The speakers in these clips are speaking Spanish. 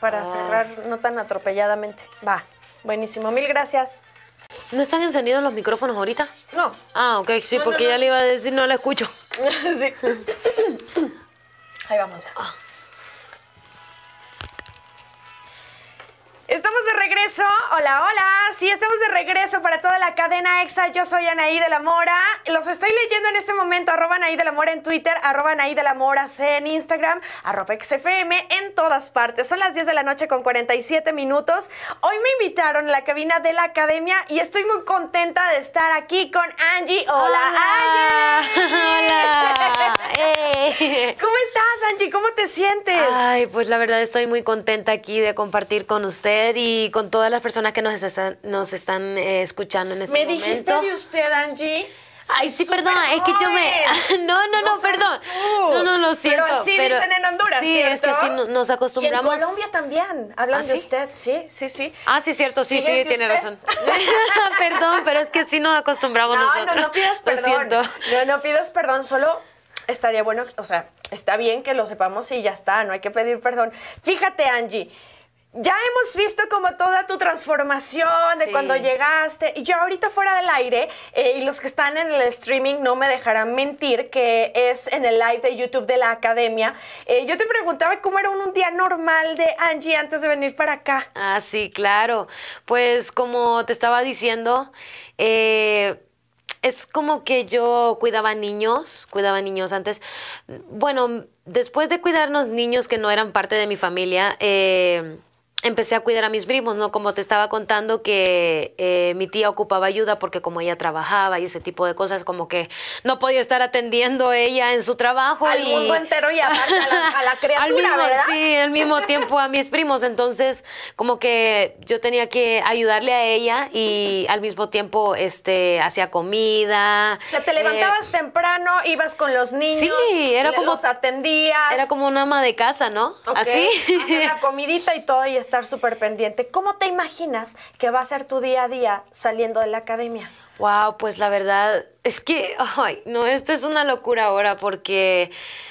para ah. cerrar no tan atropelladamente. Va, buenísimo, mil gracias. ¿No están encendidos los micrófonos ahorita? No. Ah, ok, sí, porque ya le iba a decir no la escucho. sí. Ahí vamos ya. Ah estamos de regreso. Hola, hola. Sí, estamos de regreso para toda la cadena EXA. Yo soy Anaí de la Mora. Los estoy leyendo en este momento. Arroba Anaí de la Mora en Twitter, arroba Anaí de la Mora C en Instagram, arroba XFM en todas partes. Son las 10 de la noche con 47 minutos. Hoy me invitaron a la cabina de la academia y estoy muy contenta de estar aquí con Angie. Hola, Angie. Hola. ¿Cómo estás, Angie? ¿Cómo te sientes? Ay, pues la verdad estoy muy contenta aquí de compartir con usted y con todas las personas que nos están, eh, escuchando en este momento. ¿Me dijiste de usted, Angie? Ay, sí, perdón, es que yo me... No, no, no, perdón. No, no, lo siento. Pero sí dicen en Honduras, Sí, es que sí, nos acostumbramos... Y en Colombia también, hablan ¿Ah, de usted, sí, sí, sí. Ah, sí, cierto, sí, sí, tiene razón. perdón, pero es que sí nos acostumbramos nosotros. No, no pidas perdón. Lo siento. No, no pidas perdón, solo estaría bueno, o sea, está bien que lo sepamos y ya está, no hay que pedir perdón. Fíjate, Angie, ya hemos visto como toda tu transformación de cuando llegaste. Y yo ahorita fuera del aire, eh, y los que están en el streaming no me dejarán mentir, que es en el live de YouTube de la academia. Eh, yo te preguntaba cómo era un, día normal de Angie antes de venir para acá. Ah, sí, claro. Pues como te estaba diciendo, eh, es como que yo cuidaba niños, cuidaba niños antes. Bueno, después de cuidarnos niños que no eran parte de mi familia, eh, empecé a cuidar a mis primos, ¿no? Como te estaba contando que eh, mi tía ocupaba ayuda porque como ella trabajaba y ese tipo de cosas, como que no podía estar atendiendo ella en su trabajo. Al mundo entero y a la, criatura, ¿verdad? Sí, al mismo tiempo a mis primos. Entonces, como que yo tenía que ayudarle a ella y al mismo tiempo este, hacía comida. O sea, te levantabas eh, temprano, ibas con los niños. Sí, era como... Los atendías. Era como una ama de casa, ¿no? Así. hacía comidita y todo y estaba Super súper pendiente. ¿Cómo te imaginas que va a ser tu día a día saliendo de la academia? Wow, pues la verdad es que, ay, no, esto es una locura ahora porque,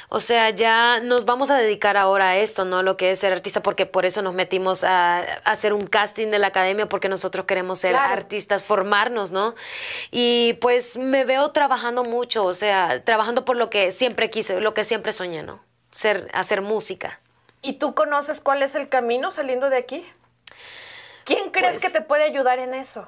o sea, ya nos vamos a dedicar ahora a esto, ¿no? Lo que es ser artista, porque por eso nos metimos a, hacer un casting de la academia, porque nosotros queremos ser artistas, formarnos, ¿no? Y pues me veo trabajando mucho, o sea, trabajando por lo que siempre quise, lo que siempre soñé, ¿no? Ser, hacer música. ¿Y tú conoces cuál es el camino saliendo de aquí? ¿Quién crees que pues te puede ayudar en eso?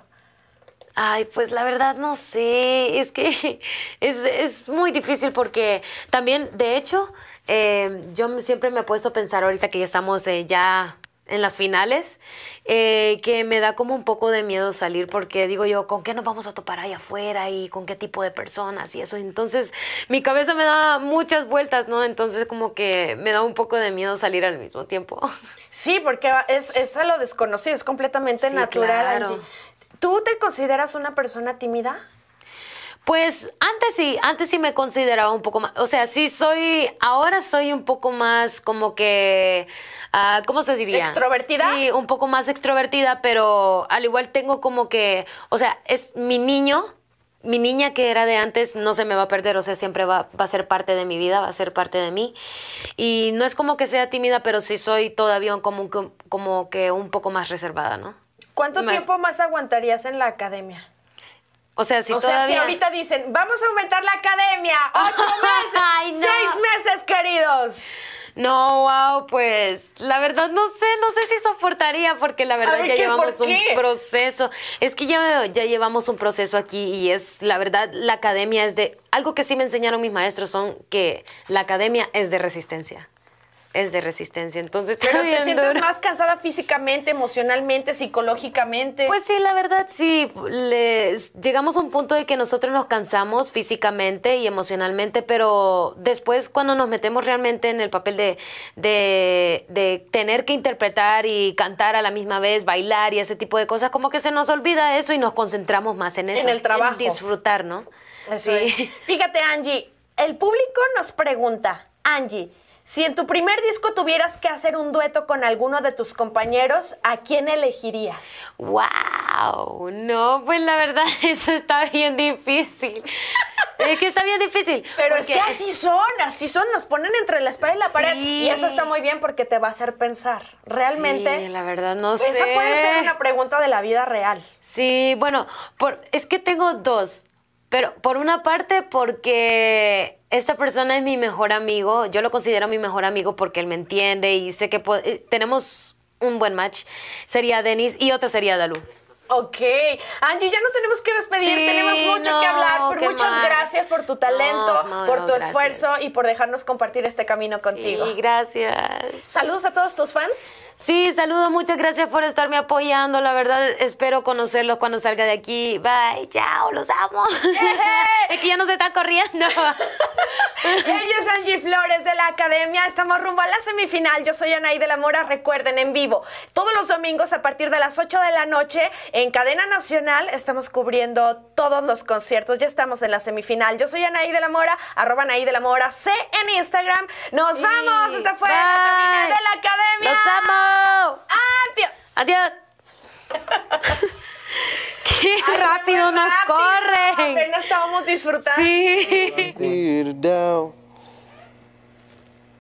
Ay, pues la verdad no sé, es que es, muy difícil porque también, de hecho, eh, yo siempre me he puesto a pensar ahorita que ya estamos eh, ya en las finales, eh, que me da como un poco de miedo salir porque digo yo, ¿con qué nos vamos a topar ahí afuera y con qué tipo de personas y eso? Entonces mi cabeza me da muchas vueltas, ¿no? Entonces como que me da un poco de miedo salir al mismo tiempo. Sí, porque es, es a lo desconocido, es completamente natural. ¿Tú te consideras una persona tímida? Pues antes sí, antes sí me consideraba un poco más, o sea, sí soy, ahora soy un poco más como que, ah, ¿cómo se diría? Extrovertida. Sí, un poco más extrovertida, pero al igual tengo como que, o sea, es mi niño, mi niña que era de antes no se me va a perder, o sea, siempre va, a ser parte de mi vida, va a ser parte de mí. Y no es como que sea tímida, pero sí soy todavía como, como que un poco más reservada, ¿no? ¿Cuánto tiempo más aguantarías en la academia? O sea, si ahorita dicen, vamos a aumentar la academia, ocho meses, seis meses, queridos. No, wow, pues la verdad no sé, no sé si soportaría porque la verdad ya llevamos un proceso. Es que ya, ya llevamos un proceso aquí y es, la verdad, la academia es de... Algo que sí me enseñaron mis maestros son que la academia es de resistencia es de resistencia. Entonces, pero te sientes más cansada físicamente, emocionalmente, psicológicamente. Pues sí, la verdad sí. llegamos a un punto de que nosotros nos cansamos físicamente y emocionalmente, pero después cuando nos metemos realmente en el papel de, tener que interpretar y cantar a la misma vez, bailar y ese tipo de cosas, como que se nos olvida eso y nos concentramos más en eso. En el trabajo. En disfrutar, ¿no? sí. Fíjate, Angie, el público nos pregunta, Angie, si en tu primer disco tuvieras que hacer un dueto con alguno de tus compañeros, ¿a quién elegirías? ¡Wow! No, pues la verdad, eso está bien difícil. es que está bien difícil. Pero es que así son, así son, nos ponen entre la espalda y la pared. Y eso está muy bien porque te va a hacer pensar. Realmente. Sí, la verdad, no sé. Esa puede ser una pregunta de la vida real. Sí, bueno, es que tengo dos. Pero por una parte, porque esta persona es mi mejor amigo, yo lo considero mi mejor amigo porque él me entiende y sé que eh, tenemos un buen match, sería Denis y otra sería Dalu. Ok. Angie, ya nos tenemos que despedir. tenemos mucho que hablar, pero muchas gracias por tu talento, por tu esfuerzo y por dejarnos compartir este camino contigo. Sí, gracias. Saludos a todos tus fans. Sí, saludo, muchas gracias por estarme apoyando. La verdad, espero conocerlos cuando salga de aquí. Bye, chao, los amo. es que ya nos están corriendo. Ella es Angie Flores de la Academia. Estamos rumbo a la semifinal. Yo soy Anaí de la Mora. Recuerden, en vivo, todos los domingos a partir de las 8 de la noche en Cadena Nacional estamos cubriendo todos los conciertos. Ya estamos en la semifinal. Yo soy Anaí de la Mora, arroba Anaí de la Mora C en Instagram. ¡Nos vamos! Esta fue de la Academia. ¡Los amo! ¡Adiós! ¡Adiós! rápido nos corren. Apenas estábamos disfrutando. Sí.